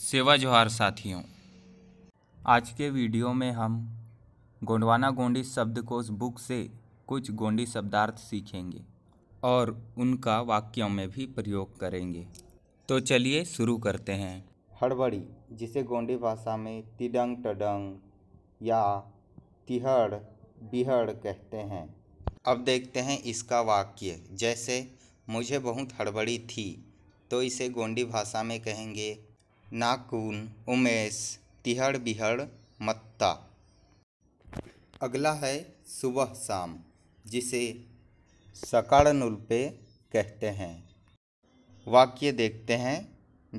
सेवा जोहार साथियों आज के वीडियो में हम गोंडवाना गोंडी शब्दकोश बुक से कुछ गोंडी शब्दार्थ सीखेंगे और उनका वाक्यों में भी प्रयोग करेंगे तो चलिए शुरू करते हैं हड़बड़ी जिसे गोंडी भाषा में तिडंग टडंग या तिहड़ बिहड़ कहते हैं अब देखते हैं इसका वाक्य जैसे मुझे बहुत हड़बड़ी थी तो इसे गोंडी भाषा में कहेंगे नाकून उमेश तिहड़ बिहड़ मत्ता अगला है सुबह शाम जिसे सकारणुल्पे कहते हैं वाक्य देखते हैं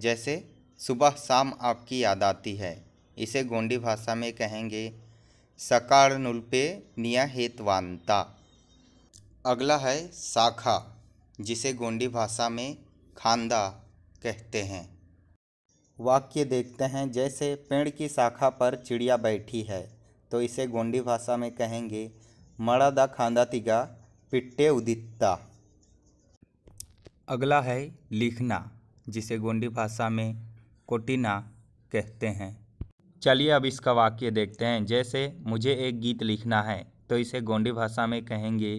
जैसे सुबह शाम आपकी याद आती है इसे गोंडी भाषा में कहेंगे सकारणुल्पे निया हेतवानता अगला है शाखा जिसे गोंडी भाषा में खांदा कहते हैं वाक्य देखते हैं जैसे पेड़ की शाखा पर चिड़िया बैठी है तो इसे गोंडी भाषा में कहेंगे खांदा तिगा पिट्टे उदित्ता अगला है लिखना जिसे गोंडी भाषा में कोटिना कहते हैं चलिए अब इसका वाक्य देखते हैं जैसे मुझे एक गीत लिखना है तो इसे गोंडी भाषा में कहेंगे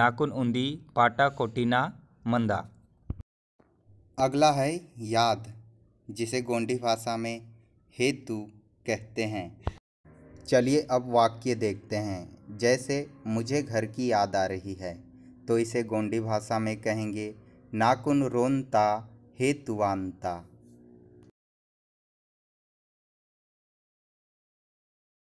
नाकुन उंदी पाटा कोटिना मंदा अगला है याद जिसे गोंडी भाषा में हेतु कहते हैं चलिए अब वाक्य देखते हैं जैसे मुझे घर की याद आ रही है तो इसे गोंडी भाषा में कहेंगे नाकुन रोनता हेतुवानता